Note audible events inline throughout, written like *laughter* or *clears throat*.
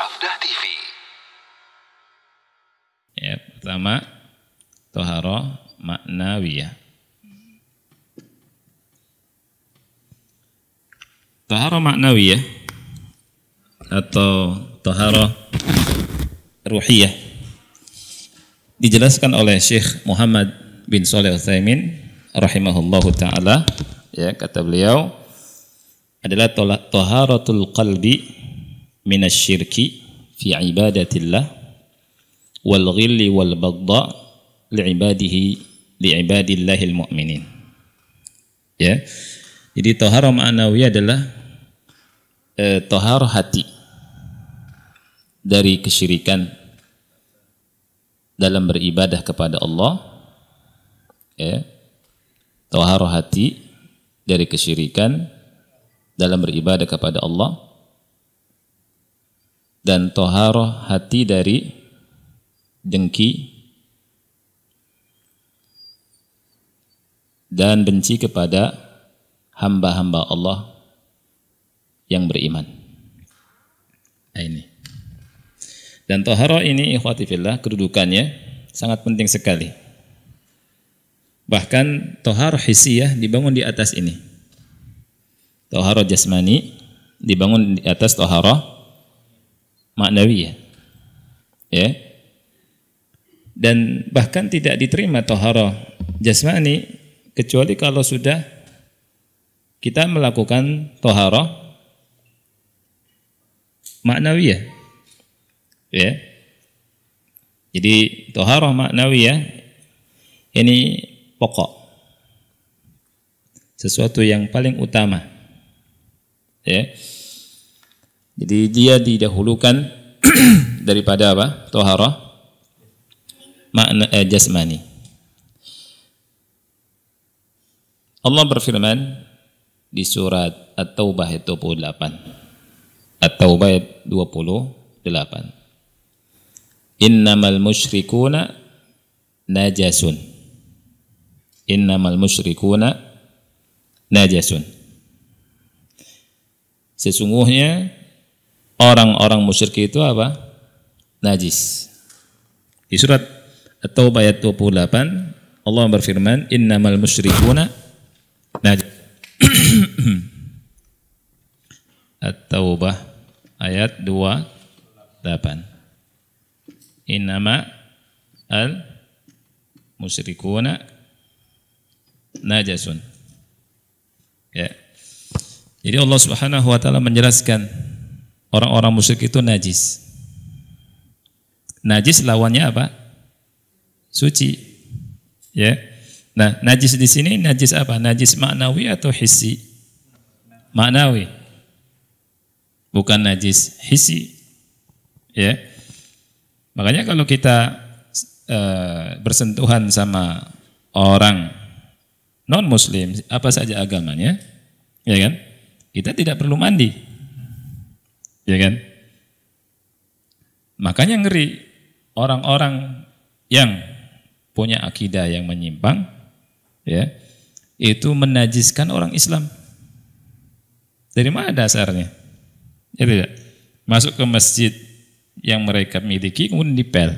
Sabda TV. Ya, pertama toharo maknawiyah. Toharo maknawiyah atau toharo ruhiyah dijelaskan oleh Syekh Muhammad bin Saleh Utsaimin rahimahullahu taala ya kata beliau adalah toharatul qalbi minasyirki fi ibadatillah wal ghilli wal baghdha li'ibadihi li'ibadillahil mu'minin. Ya. Jadi taharah ma'nawi adalah eh, toharah hati dari kesyirikan dalam beribadah kepada Allah ya toharah hati dari kesyirikan dalam beribadah kepada Allah dan toharoh hati dari dengki dan benci kepada hamba-hamba Allah yang beriman. Nah ini. Dan toharoh ini ikhwati fillah kedudukannya sangat penting sekali. Bahkan toharoh hisiyah dibangun di atas ini. Toharoh jasmani dibangun di atas toharoh maknawiyah. Ya. Dan bahkan tidak diterima toharoh jasmani kecuali kalau sudah kita melakukan toharoh maknawiyah. Ya. Jadi toharoh maknawiyah ini pokok. Sesuatu yang paling utama. Ya jadi dia didahulukan *clears throat* daripada apa? Toharah makna eh, jasmani. Allah berfirman di surat At-Taubah ayat 28. At-Taubah ayat 28. Innamal musyrikuna najasun. Innamal musyrikuna najasun. Sesungguhnya orang-orang musyrik itu apa? Najis. Di surat At-Taubah ayat 28 Allah berfirman innamal musyrikuna najis. *clears throat* At-Taubah ayat 28. Innama al musyrikuna najasun. Ya. Jadi Allah Subhanahu wa taala menjelaskan Orang-orang musyrik itu najis. Najis lawannya apa? Suci. Ya. Nah, najis di sini najis apa? Najis maknawi atau hissi? Maknawi. Bukan najis hissi. Ya. Makanya kalau kita e, bersentuhan sama orang non muslim apa saja agamanya, ya kan? Kita tidak perlu mandi. Ya kan? Makanya ngeri orang-orang yang punya akidah yang menyimpang ya itu menajiskan orang Islam. Dari mana dasarnya? Ya tidak. Masuk ke masjid yang mereka miliki kemudian dipel.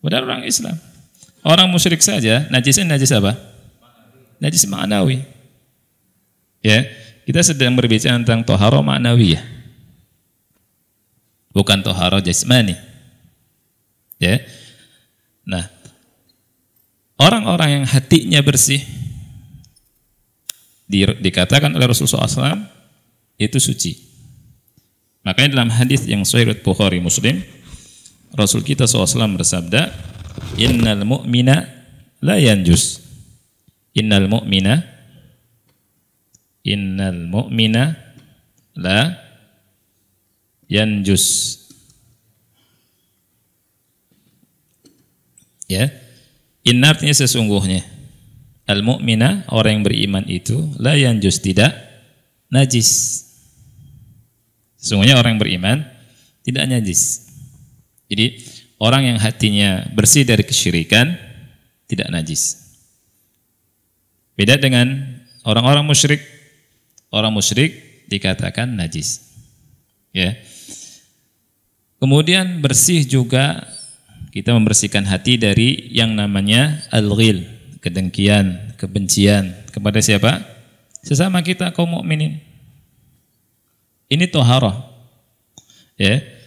Padahal orang Islam. Orang musyrik saja najisnya najis apa? Najis ma'nawi. Ya, kita sedang berbicara tentang toharo ya bukan toharo jasmani. Ya. Nah, orang-orang yang hatinya bersih di, dikatakan oleh Rasulullah SAW itu suci. Makanya dalam hadis yang Sahih Bukhari Muslim, Rasul kita SAW bersabda, "Innal mu'mina la yanjus." Innal mu'mina innal mu'mina la yanjus ya inna artinya sesungguhnya al mukmina orang yang beriman itu la yanjus tidak najis sesungguhnya orang yang beriman tidak najis jadi orang yang hatinya bersih dari kesyirikan tidak najis beda dengan orang-orang musyrik orang musyrik dikatakan najis ya Kemudian bersih juga kita membersihkan hati dari yang namanya al-ghil, kedengkian, kebencian kepada siapa? Sesama kita kaum mukminin. Ini toharoh. Ya.